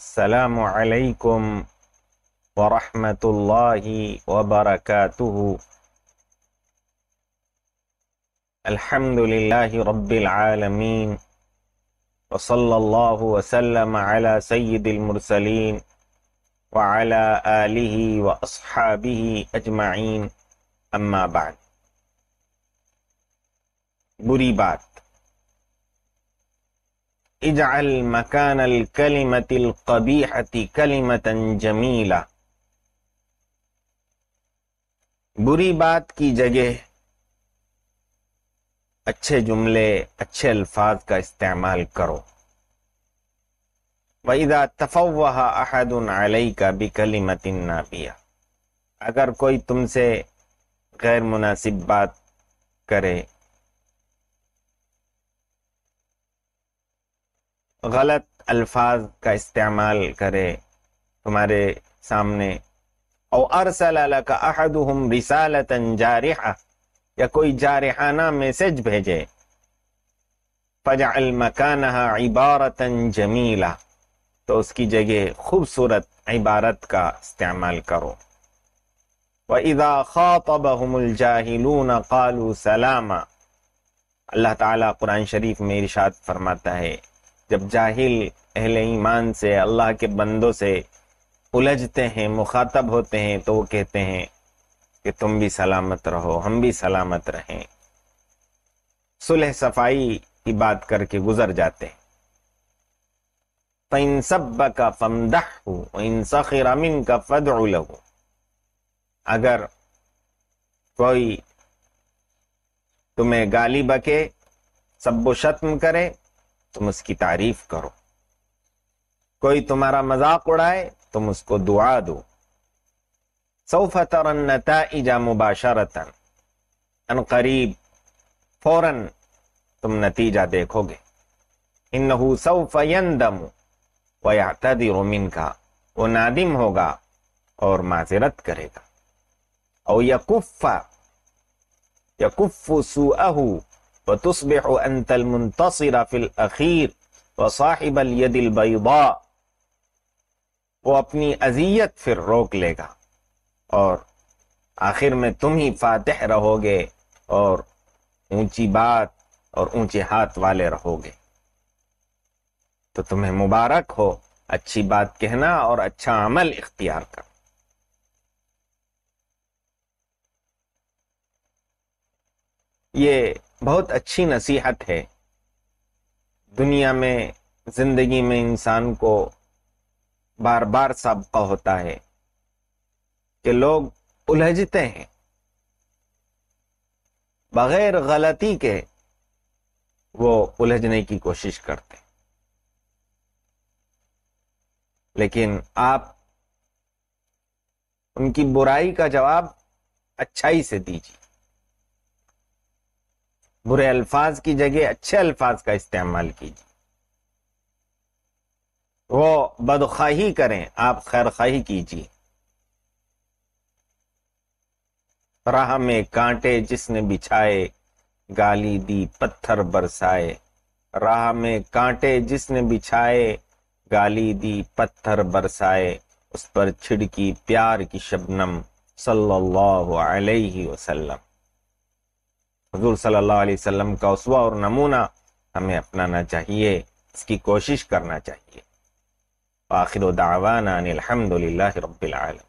السلام عليكم ورحمة الله وبركاته الحمد لله رب العالمين وصلى الله وسلم على سيد المرسلين وعلى آله وأصحابه أجمعين أما بعد بريبات اجعل مكان الكلمة القبيحة كلمة جميلة بری بات کی جگہ اچھے جملے اچھے الفاظ کا استعمال کرو وَإِذَا تَفَوَّهَ أَحَدٌ عَلَيْكَ بِكَلِمَةٍ نَابِيَةٍ اگر کوئی تم سے غیر مناسب بات کرے गलत अल्फाज का इस्तेमाल करे तुम्हारे सामने और अरसल का अहदम रिसालतन जारहा या कोई जारहाना मैसेज भेजे फजा मकान इबारतन जमीला तो उसकी जगह खूबसूरत इबारत का इस्तेमाल करो व इदा खातबहुमजाहिलून कालू सलामा अल्लाह ताला कुरान शरीफ में इरशाद फरमाता है जब जाहिल अहले ईमान से अल्लाह के बंदों से उलझते हैं मुखातब होते हैं तो वो कहते हैं कि तुम भी सलामत रहो हम भी सलामत रहें सुलह सफाई की बात करके गुजर जाते हैं इन सब का फमदह इन अमिन का फद अगर कोई तुम्हें गाली बके सब शत्म करे तुम उसकी तारीफ करो कोई तुम्हारा मजाक उड़ाए तुम उसको दुआ दो सौफतर नतजा मुबाशरतन अन करीब फौरन तुम नतीजा देखोगे इन्नहू सौफयंदम वयातदी रोमिन का वो नादिम होगा और माजरत करेगा और यकुफ़ा यकुफ़ सुअहू वतुस्बिह अंतल मुंतसिर फिल अखीर व साहिबल यदिल वो अपनी अजियत फिर रोक लेगा और आखिर में तुम ही फातह रहोगे और ऊंची बात और ऊंचे हाथ वाले रहोगे तो तुम्हें मुबारक हो अच्छी बात कहना और अच्छा अमल इख्तियार करना ये बहुत अच्छी नसीहत है दुनिया में ज़िंदगी में इंसान को बार बार सबका होता है कि लोग उलझते हैं बगैर गलती के वो उलझने की कोशिश करते हैं लेकिन आप उनकी बुराई का जवाब अच्छाई से दीजिए बुरे अल्फाज की जगह अच्छे अल्फाज का इस्तेमाल कीजिए वो बदखाही करें आप खैर खाही कीजिए राह में कांटे जिसने बिछाए गाली दी पत्थर बरसाए राह में कांटे जिसने बिछाए गाली दी पत्थर बरसाए उस पर छिड़की प्यार की शबनम सल्लल्लाहु अलैहि वसल्लम हजूर सल्लाम का उसवा और नमूना हमें अपनाना चाहिए इसकी कोशिश करना चाहिए आखिर दावाना अनिलहमदिल्ला